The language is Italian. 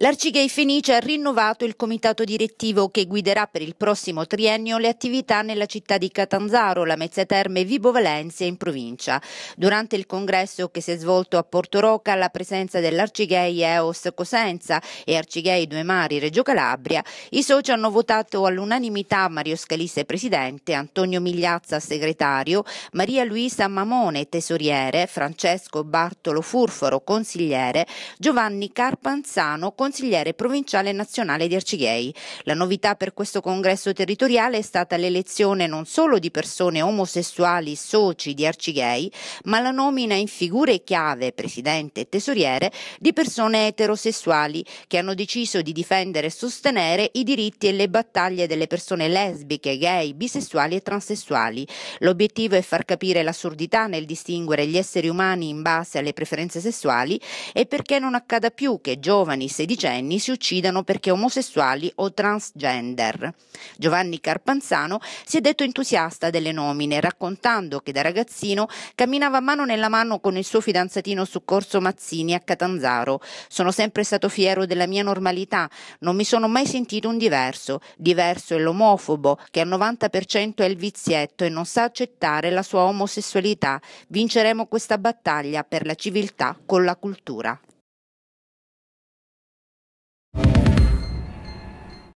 L'Arcigay Fenice ha rinnovato il comitato direttivo che guiderà per il prossimo triennio le attività nella città di Catanzaro, Lamezia Terme e Vibo Valencia in provincia. Durante il congresso che si è svolto a Porto Roca alla presenza dell'Arcigay EOS Cosenza e Arcigay Due Mari Reggio Calabria, i soci hanno votato all'unanimità Mario Scalisse presidente, Antonio Migliazza segretario, Maria Luisa Mamone tesoriere, Francesco Bartolo Furforo consigliere, Giovanni Carpanzano consigliere consigliere provinciale nazionale di Arcighei. La novità per questo congresso territoriale è stata l'elezione non solo di persone omosessuali soci di Arcighei, ma la nomina in figure chiave, presidente e tesoriere, di persone eterosessuali che hanno deciso di difendere e sostenere i diritti e le battaglie delle persone lesbiche, gay, bisessuali e transessuali. L'obiettivo è far capire l'assurdità nel distinguere gli esseri umani in base alle preferenze sessuali e perché non accada più che giovani 16 quindicenni si uccidano perché omosessuali o transgender. Giovanni Carpanzano si è detto entusiasta delle nomine, raccontando che da ragazzino camminava mano nella mano con il suo fidanzatino Soccorso Mazzini a Catanzaro. Sono sempre stato fiero della mia normalità, non mi sono mai sentito un diverso. Diverso è l'omofobo, che al 90% è il vizietto e non sa accettare la sua omosessualità. Vinceremo questa battaglia per la civiltà con la cultura.